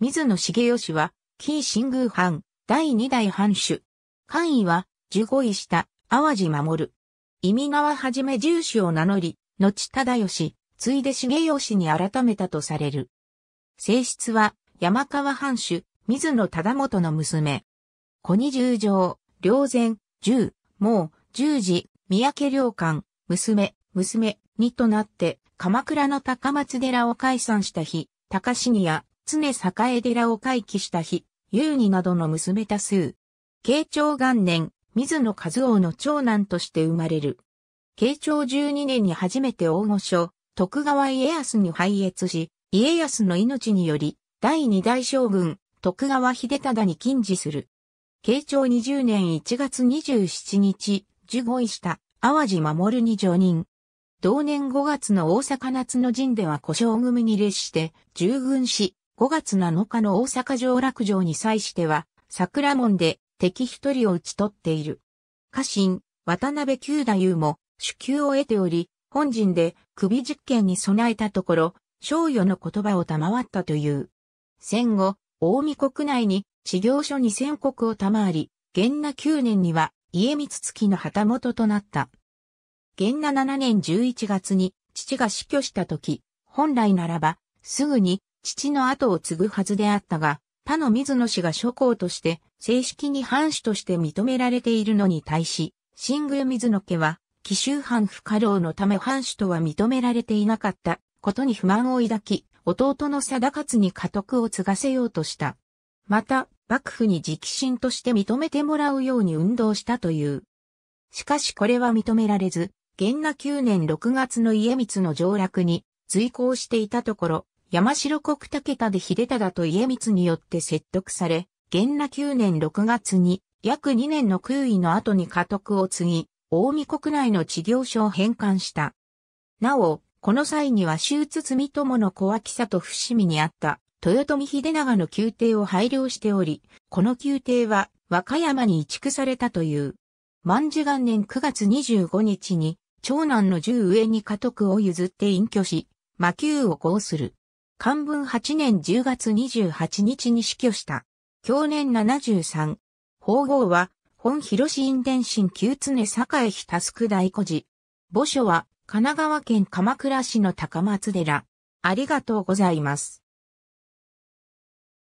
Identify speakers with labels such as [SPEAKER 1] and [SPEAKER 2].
[SPEAKER 1] 水野重義は、紀伊新宮藩、第二代藩主。官位は、十五位下、淡路守。意味川はじめ重主を名乗り、後忠義、ついで重義に改めたとされる。性質は、山川藩主、水野忠元の娘。小二十条、両前、十、もう、十時、三宅良官、娘、娘、にとなって、鎌倉の高松寺を解散した日、高シニ常栄寺を回帰した日、優になどの娘多数。慶長元年、水野和王の長男として生まれる。慶長12年に初めて大御所、徳川家康に拝謁し、家康の命により、第二代将軍、徳川秀忠に禁似する。慶長20年1月27日、受護位した淡路守に助任。同年5月の大阪夏の陣では故障組に列して、従軍し、5月7日の大阪城落城に際しては、桜門で敵一人を討ち取っている。家臣、渡辺九太夫も、主休を得ており、本陣で首実験に備えたところ、少与の言葉を賜ったという。戦後、大見国内に、事業所に宣告を賜り、元那九年には、家光月の旗本となった。元那七年十一月に、父が死去した時、本来ならば、すぐに父の後を継ぐはずであったが、他の水野氏が諸侯として正式に藩主として認められているのに対し、新宮水野家は、奇襲藩不可老のため藩主とは認められていなかったことに不満を抱き、弟の貞勝に家督を継がせようとした。また、幕府に直進として認めてもらうように運動したという。しかしこれは認められず、元那9年6月の家光の上落に随行していたところ、山城国武田で秀忠と家光によって説得され、元那9年6月に約2年の空位の後に家督を継ぎ、大見国内の治療所を返還した。なお、この際には周住友の小脇里伏見にあった豊臣秀長の宮廷を拝領しており、この宮廷は和歌山に移築されたという。万寿元年9月25日に長男の十上に家督を譲って隠居し、魔宮をこうする。漢文8年10月28日に死去した。去年73。法号は、本広市院伝心旧常栄日タスク大古寺。墓所は、神奈川県鎌倉市の高松寺。ありがとうございます。